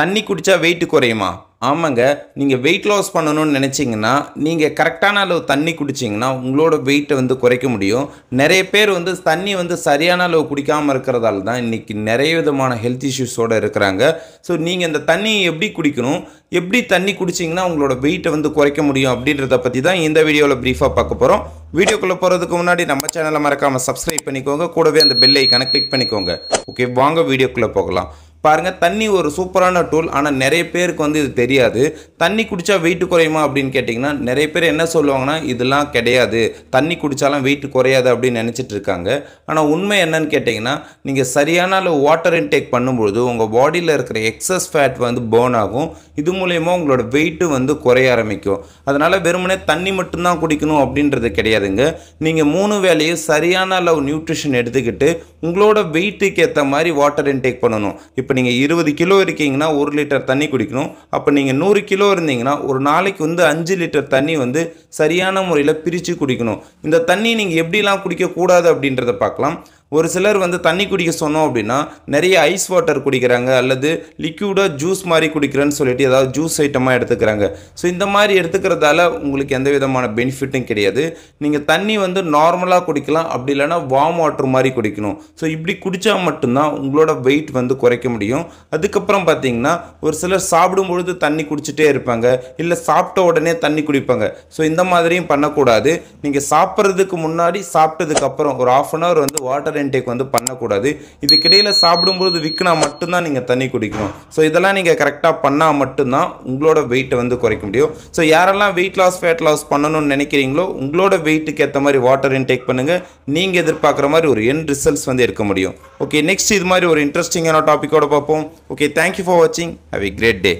தண்ணி குடித்தா வெயிட்டு குறையுமா ஆமாங்க நீங்கள் வெயிட் லாஸ் பண்ணணும்னு நினச்சிங்கன்னா நீங்கள் கரெக்டான அளவு தண்ணி குடிச்சிங்கன்னா உங்களோட வெயிட்டை வந்து குறைக்க முடியும் நிறைய பேர் வந்து தண்ணி வந்து சரியான அளவு குடிக்காமல் இருக்கிறதால தான் இன்றைக்கி நிறைய விதமான ஹெல்த் இஷ்யூஸோடு இருக்கிறாங்க ஸோ நீங்கள் இந்த தண்ணியை எப்படி குடிக்கணும் எப்படி தண்ணி குடிச்சிங்கன்னா உங்களோட வெயிட்டை வந்து குறைக்க முடியும் அப்படின்றத பற்றி தான் இந்த வீடியோவில் ப்ரீஃபாக பார்க்க போகிறோம் வீடியோக்குள்ளே போகிறதுக்கு முன்னாடி நம்ம சேனலை மறக்காமல் சப்ஸ்கிரைப் பண்ணிக்கோங்க கூடவே அந்த பெல் ஐக்கானை கிளிக் பண்ணிக்கோங்க ஓகே வாங்க வீடியோக்குள்ளே போகலாம் பாருங்கள் தண்ணி ஒரு சூப்பரான டூல் ஆனால் நிறைய பேருக்கு வந்து இது தெரியாது தண்ணி குடித்தா வெயிட் குறையுமா அப்படின்னு கேட்டிங்கன்னா நிறைய பேர் என்ன சொல்லுவாங்கன்னா இதெல்லாம் கிடையாது தண்ணி குடித்தாலும் வெயிட் குறையாது அப்படின்னு நினச்சிட்டு இருக்காங்க ஆனால் உண்மை என்னன்னு கேட்டிங்கன்னா நீங்கள் சரியான அளவு வாட்டர் இன்டேக் பண்ணும்பொழுது உங்கள் பாடியில் இருக்கிற எக்ஸஸ் ஃபேட் வந்து பேர்ன் ஆகும் இது மூலயமா உங்களோட வெயிட்டு வந்து குறைய ஆரம்பிக்கும் அதனால் வெறுமனே தண்ணி மட்டும்தான் குடிக்கணும் அப்படின்றது கிடையாதுங்க நீங்கள் மூணு வேலையும் சரியான அளவு நியூட்ரிஷன் எடுத்துக்கிட்டு உங்களோட வெயிட்டுக்கு ஏற்ற மாதிரி வாட்டர் இன்டேக் பண்ணணும் இப்போ நீங்கள் இருபது கிலோ இருக்கீங்கன்னா ஒரு லிட்டர் தண்ணி குடிக்கணும் அப்போ நீங்கள் நூறு கிலோ இருந்தீங்கன்னா ஒரு நாளைக்கு வந்து அஞ்சு லிட்டர் தண்ணி வந்து சரியான முறையில் பிரித்து குடிக்கணும் இந்த தண்ணி நீங்கள் எப்படிலாம் குடிக்கக்கூடாது அப்படின்றத பார்க்கலாம் ஒரு சிலர் வந்து தண்ணி குடிக்க சொன்னோம் அப்படின்னா நிறைய ஐஸ் வாட்டர் குடிக்கிறாங்க அல்லது லிக்யூடாக ஜூஸ் மாதிரி குடிக்கிறேன்னு சொல்லிட்டு ஏதாவது ஜூஸ் ஐட்டமாக எடுத்துக்கிறாங்க ஸோ இந்த மாதிரி எடுத்துக்கிறதால உங்களுக்கு எந்த விதமான பெனிஃபிட்டும் கிடையாது நீங்கள் தண்ணி வந்து நார்மலாக குடிக்கலாம் அப்படி இல்லைனா வார்ம் வாட்டர் மாதிரி குடிக்கணும் ஸோ இப்படி குடித்தா மட்டும்தான் உங்களோட வெயிட் வந்து குறைக்க முடியும் அதுக்கப்புறம் பார்த்தீங்கன்னா ஒரு சிலர் சாப்பிடும் பொழுது தண்ணி குடிச்சிட்டே இருப்பாங்க இல்லை சாப்பிட்ட உடனே தண்ணி குடிப்பாங்க ஸோ இந்த மாதிரியும் பண்ணக்கூடாது நீங்கள் சாப்பிட்றதுக்கு முன்னாடி சாப்பிட்டதுக்கப்புறம் ஒரு ஆஃப் அன் ஹவர் வந்து வாட்டர் வாட்டர் இன்டேக் வந்து பண்ணக்கூடாது இதுக்கு இடையில் சாப்பிடும்போது விற்கினா மட்டும்தான் நீங்கள் தண்ணி குடிக்கணும் ஸோ இதெல்லாம் நீங்கள் கரெக்டாக பண்ணால் மட்டும்தான் உங்களோட வெயிட்டை வந்து குறைக்க முடியும் ஸோ யாரெல்லாம் வெயிட் லாஸ் ஃபேட் லாஸ் பண்ணணும்னு நினைக்கிறீங்களோ உங்களோட வெயிட்டுக்கு ஏற்ற மாதிரி வாட்டர் இன்டேக் பண்ணுங்கள் நீங்கள் எதிர்பார்க்குற மாதிரி ஒரு என் ரிசல்ட்ஸ் வந்து இருக்க முடியும் ஓகே நெக்ஸ்ட் இது மாதிரி ஒரு இன்ட்ரெஸ்டிங்கான டாப்பிக்கோட பார்ப்போம் ஓகே தேங்க்யூ ஃபார் வாட்சிங் ஹவ் எ கிரேட் டே